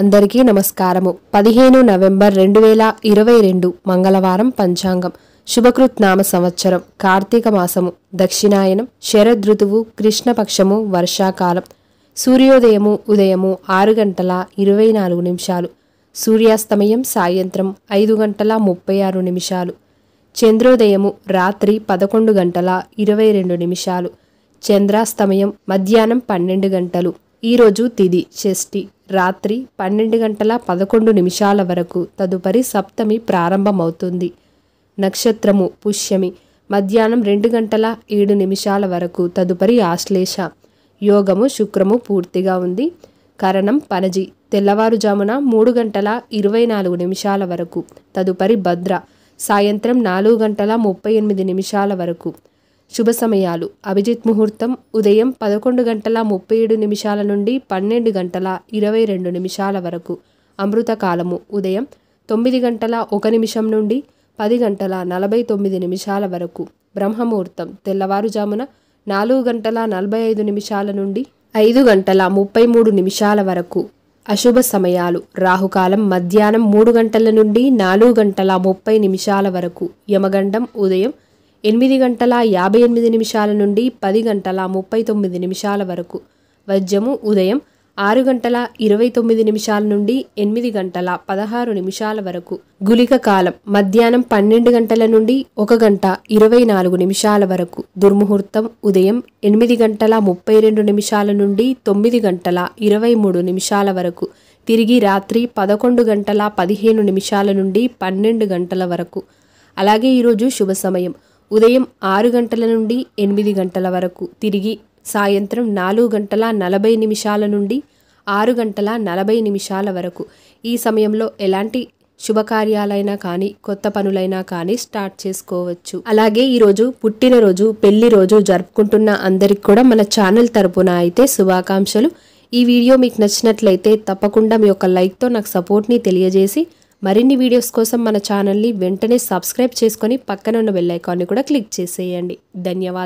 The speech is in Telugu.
అందరికీ నమస్కారము పదిహేను నవంబర్ రెండు వేల ఇరవై రెండు మంగళవారం పంచాంగం శుభకృత్ నామ సంవత్సరం కార్తీక మాసము దక్షిణాయనం శరదృతువు కృష్ణపక్షము వర్షాకాలం సూర్యోదయము ఉదయము ఆరు గంటల ఇరవై నాలుగు నిమిషాలు సూర్యాస్తమయం సాయంత్రం ఐదు గంటల ముప్పై ఆరు నిమిషాలు చంద్రోదయము రాత్రి పదకొండు గంటల ఇరవై రెండు నిమిషాలు చంద్రాస్తమయం మధ్యాహ్నం పన్నెండు గంటలు ఈరోజు తిది షష్ఠి రాత్రి పన్నెండు గంటల పదకొండు నిమిషాల వరకు తదుపరి సప్తమి ప్రారంభమవుతుంది నక్షత్రము పుష్యమి మధ్యాహ్నం రెండు గంటల ఏడు నిమిషాల వరకు తదుపరి ఆశ్లేష యోగము శుక్రము పూర్తిగా ఉంది కరణం పనజి తెల్లవారుజామున మూడు గంటల ఇరవై నాలుగు నిమిషాల వరకు తదుపరి భద్ర సాయంత్రం నాలుగు గంటల ముప్పై ఎనిమిది నిమిషాల వరకు శుభ సమయాలు అభిజిత్ ముహూర్తం ఉదయం పదకొండు గంటల ముప్పై ఏడు నిమిషాల నుండి పన్నెండు గంటల ఇరవై రెండు నిమిషాల వరకు అమృతకాలము ఉదయం తొమ్మిది గంటల ఒక నిమిషం నుండి పది గంటల నలభై తొమ్మిది నిమిషాల వరకు బ్రహ్మముహూర్తం తెల్లవారుజామున నాలుగు గంటల నలభై ఐదు నిమిషాల నుండి ఐదు గంటల ముప్పై మూడు నిమిషాల వరకు అశుభ సమయాలు రాహుకాలం మధ్యాహ్నం మూడు గంటల నుండి నాలుగు గంటల ముప్పై నిమిషాల వరకు యమగండం ఉదయం ఎనిమిది గంటల యాభై ఎనిమిది నిమిషాల నుండి పది గంటల ముప్పై తొమ్మిది నిమిషాల వరకు వజ్రము ఉదయం ఆరు గంటల ఇరవై తొమ్మిది నిమిషాల నుండి ఎనిమిది గంటల పదహారు నిమిషాల వరకు గులిక కాలం మధ్యాహ్నం పన్నెండు గంటల నుండి ఒక గంట ఇరవై నాలుగు నిమిషాల వరకు దుర్ముహూర్తం ఉదయం ఎనిమిది గంటల ముప్పై రెండు నిమిషాల నుండి తొమ్మిది గంటల ఇరవై మూడు నిమిషాల వరకు తిరిగి రాత్రి పదకొండు గంటల పదిహేను నిమిషాల నుండి పన్నెండు గంటల వరకు అలాగే ఈరోజు శుభ సమయం ఉదయం ఆరు గంటల నుండి ఎనిమిది గంటల వరకు తిరిగి సాయంత్రం నాలుగు గంటల నలభై నిమిషాల నుండి ఆరు గంటల నలభై నిమిషాల వరకు ఈ సమయంలో ఎలాంటి శుభకార్యాలైనా కానీ కొత్త పనులైనా కానీ స్టార్ట్ చేసుకోవచ్చు అలాగే ఈరోజు పుట్టినరోజు పెళ్లి రోజు జరుపుకుంటున్న అందరికి కూడా మన ఛానల్ తరపున అయితే శుభాకాంక్షలు ఈ వీడియో మీకు నచ్చినట్లయితే తప్పకుండా మీ యొక్క లైక్తో నాకు సపోర్ట్ని తెలియజేసి మరిన్ని వీడియోస్ కోసం మన ఛానల్ని వెంటనే సబ్స్క్రైబ్ చేసుకొని పక్కన ఉన్న బెల్ కూడా క్లిక్ చేసేయండి ధన్యవాదాలు